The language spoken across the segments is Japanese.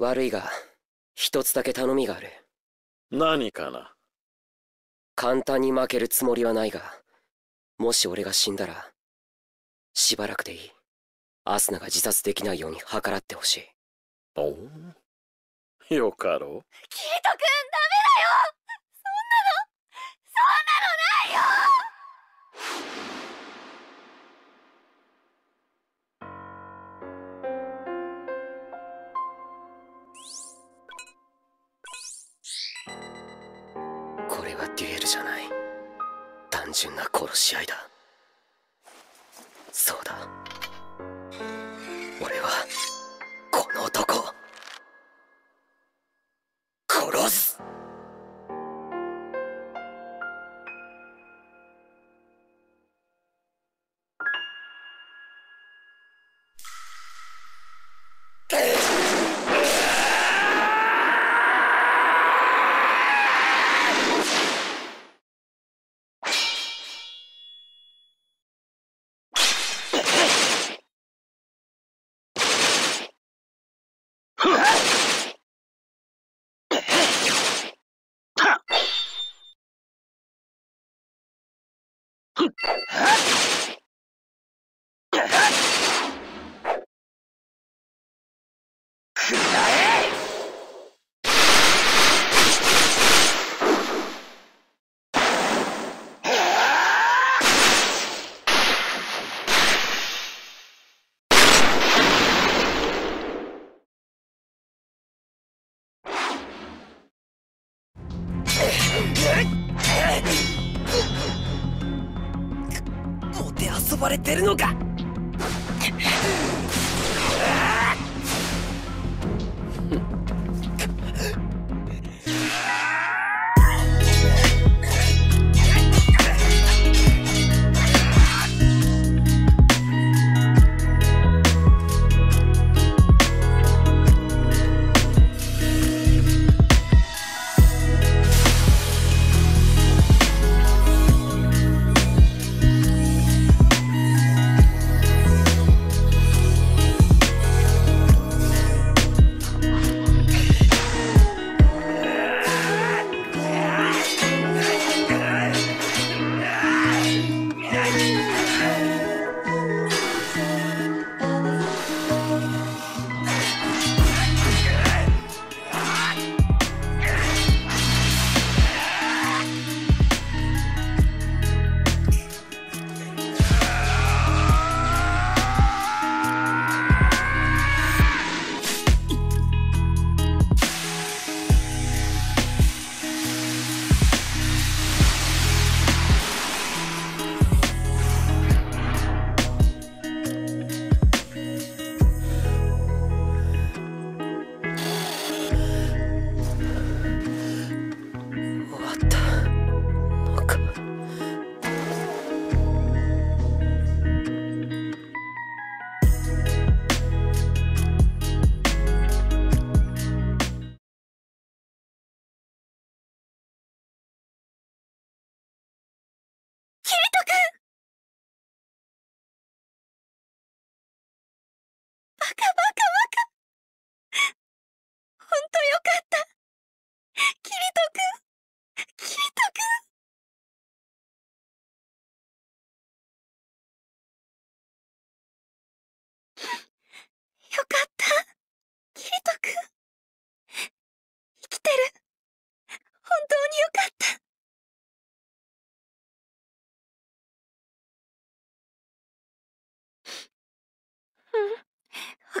悪いが、一つだけ頼みがある。何かな簡単に負けるつもりはないが、もし俺が死んだら、しばらくでいい。アスナが自殺できないように計らってほしい。およかろう。キリトんだルじゃない単純な殺し合いだ Ah! 呼ばれてるのか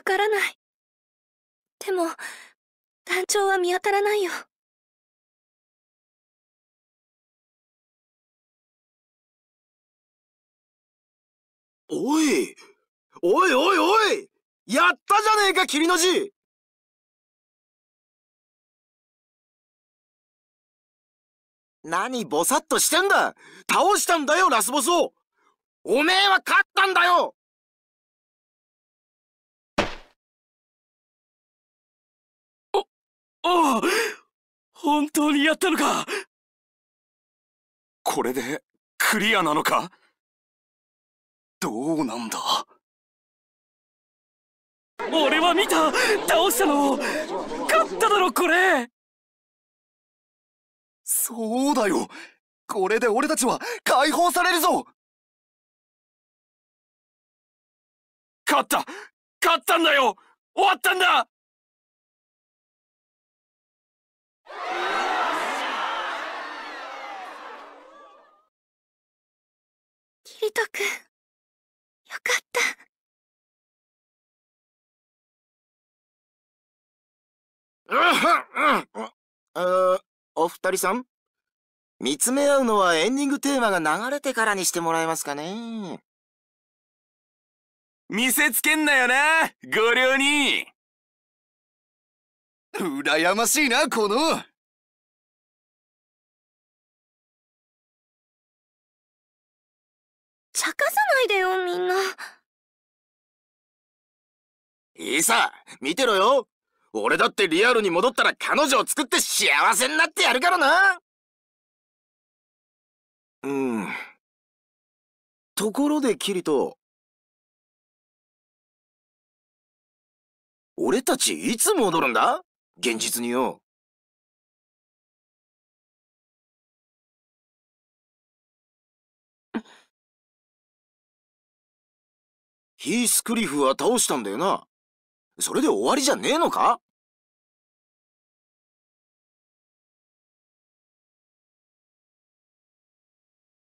からない。でも、団長は見当たらないよ。おいおいおいおいやったじゃねえか霧の字何ぼさっとしてんだ倒したんだよラスボスをおめえは勝ったんだよおあ本当にやったのかこれでクリアなのかどうなんだ俺は見た倒したの勝っただろこれそうだよこれで俺たちは解放されるぞ勝った勝ったんだよ終わったんだキリトんよかった あお二人さん見つめ合うのはエンディングテーマが流れてからにしてもらえますかね見せつけんなよな、ご両人羨ましいな、この茶化さないでよ、みんな。いいさ、見てろよ。俺だってリアルに戻ったら彼女を作って幸せになってやるからな。うん。ところで、キリト。俺たちいつ戻るんだ現実によ。ヒースクリフは倒したんだよな。それで終わりじゃねえのか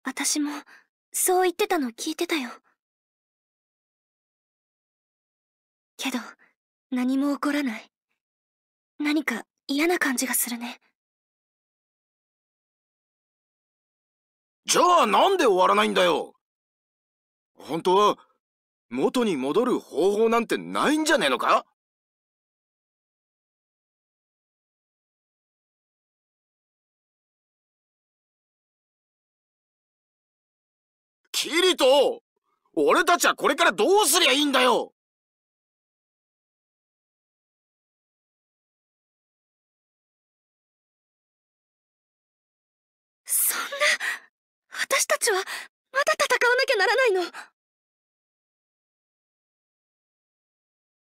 私も、そう言ってたの聞いてたよ。けど、何も起こらない。何か嫌な感じがするねじゃあなんで終わらないんだよ本当は元に戻る方法なんてないんじゃねえのかキリト俺たちはこれからどうすりゃいいんだよ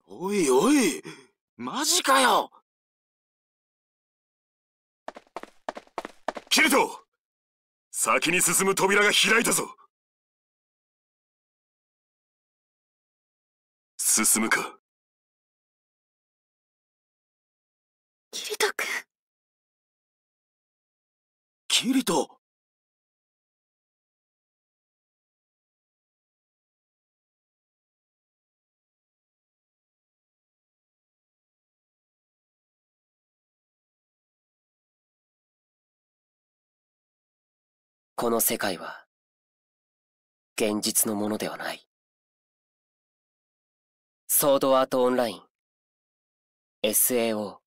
おいおいマジかよキルト先に進む扉が開いたぞ進むかキリト君キリトこの世界は、現実のものではない。ソードアートオンライン、SAO。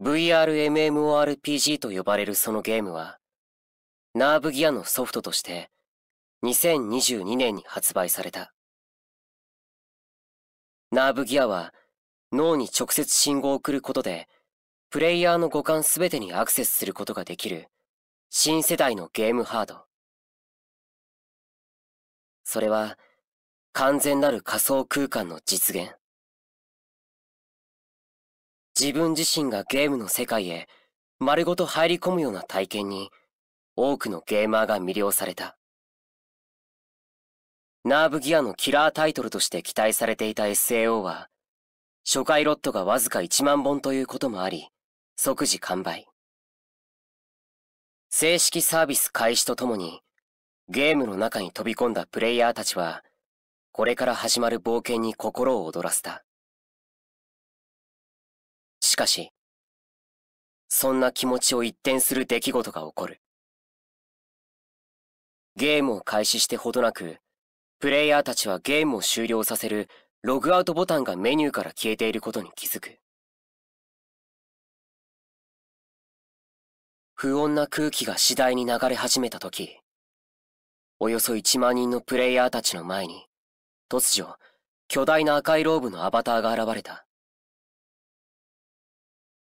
VRMMORPG と呼ばれるそのゲームは、ナーブギアのソフトとして、2022年に発売された。ナーブギアは、脳に直接信号を送ることで、プレイヤーの五感すべてにアクセスすることができる新世代のゲームハード。それは完全なる仮想空間の実現。自分自身がゲームの世界へ丸ごと入り込むような体験に多くのゲーマーが魅了された。ナーブギアのキラータイトルとして期待されていた SAO は初回ロットがわずか1万本ということもあり、即時完売。正式サービス開始とともに、ゲームの中に飛び込んだプレイヤーたちは、これから始まる冒険に心を躍らせた。しかし、そんな気持ちを一転する出来事が起こる。ゲームを開始してほどなく、プレイヤーたちはゲームを終了させるログアウトボタンがメニューから消えていることに気づく。不穏な空気が次第に流れ始めた時、およそ1万人のプレイヤーたちの前に、突如、巨大な赤いローブのアバターが現れた。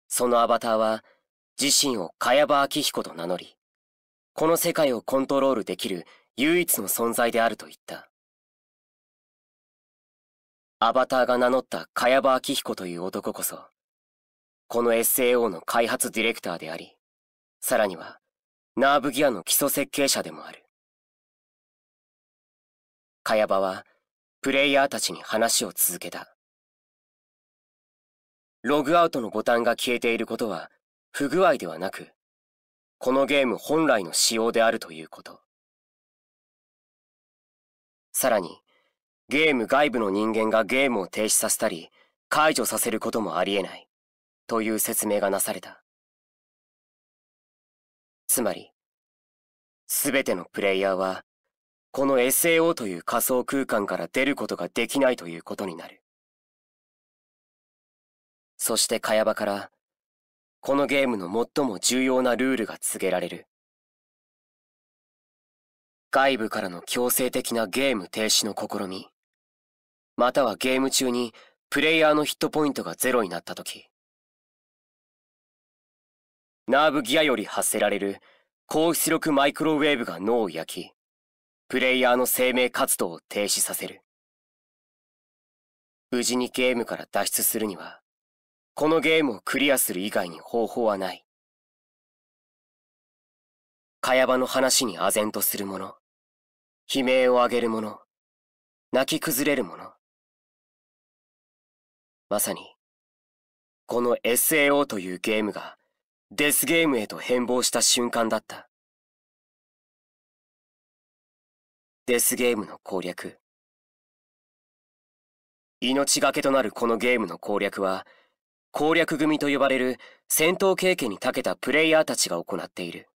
そのアバターは、自身を茅場明彦と名乗り、この世界をコントロールできる唯一の存在であると言った。アバターが名乗った茅場明彦という男こそ、この SAO の開発ディレクターであり、さらには、ナーブギアの基礎設計者でもある。カヤバは、プレイヤーたちに話を続けた。ログアウトのボタンが消えていることは、不具合ではなく、このゲーム本来の仕様であるということ。さらに、ゲーム外部の人間がゲームを停止させたり、解除させることもありえない、という説明がなされた。つまり、すべてのプレイヤーは、この SAO という仮想空間から出ることができないということになる。そして茅場から、このゲームの最も重要なルールが告げられる。外部からの強制的なゲーム停止の試み、またはゲーム中にプレイヤーのヒットポイントがゼロになった時、ナーブギアより発せられる高出力マイクロウェーブが脳を焼き、プレイヤーの生命活動を停止させる。無事にゲームから脱出するには、このゲームをクリアする以外に方法はない。かやばの話に唖然とする者、悲鳴を上げる者、泣き崩れる者。まさに、この SAO というゲームが、デスゲームへと変貌した瞬間だった。デスゲームの攻略。命がけとなるこのゲームの攻略は、攻略組と呼ばれる戦闘経験に長けたプレイヤーたちが行っている。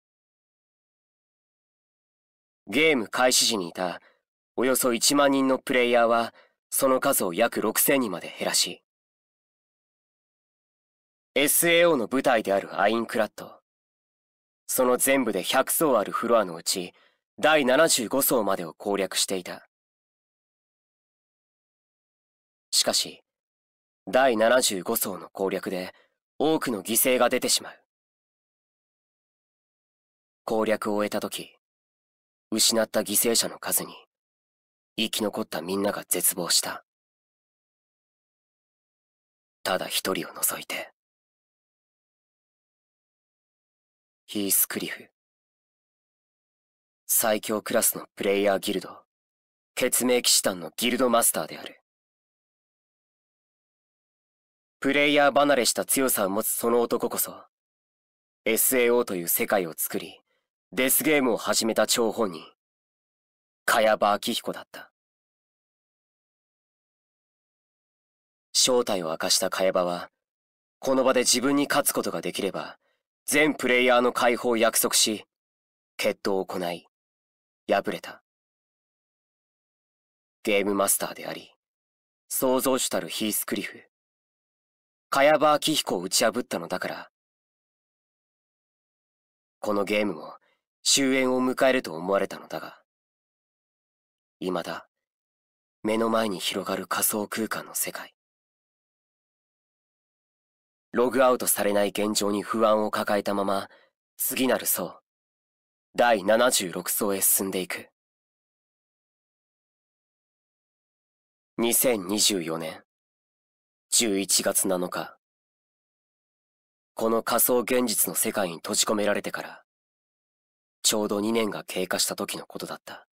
ゲーム開始時にいたおよそ1万人のプレイヤーは、その数を約6000にまで減らし、SAO の舞台であるアインクラッド。その全部で100層あるフロアのうち、第75層までを攻略していた。しかし、第75層の攻略で多くの犠牲が出てしまう。攻略を終えた時、失った犠牲者の数に、生き残ったみんなが絶望した。ただ一人を除いて。ヒースクリフ。最強クラスのプレイヤーギルド、血明騎士団のギルドマスターである。プレイヤー離れした強さを持つその男こそ、SAO という世界を作り、デスゲームを始めた張本人、茅場明彦だった。正体を明かした茅場は、この場で自分に勝つことができれば、全プレイヤーの解放を約束し決闘を行い敗れたゲームマスターであり創造主たるヒースクリフカヤバーキヒコを打ち破ったのだからこのゲームも終焉を迎えると思われたのだが未だ目の前に広がる仮想空間の世界ログアウトされない現状に不安を抱えたまま、次なる層、第76層へ進んでいく。2024年11月7日。この仮想現実の世界に閉じ込められてから、ちょうど2年が経過した時のことだった。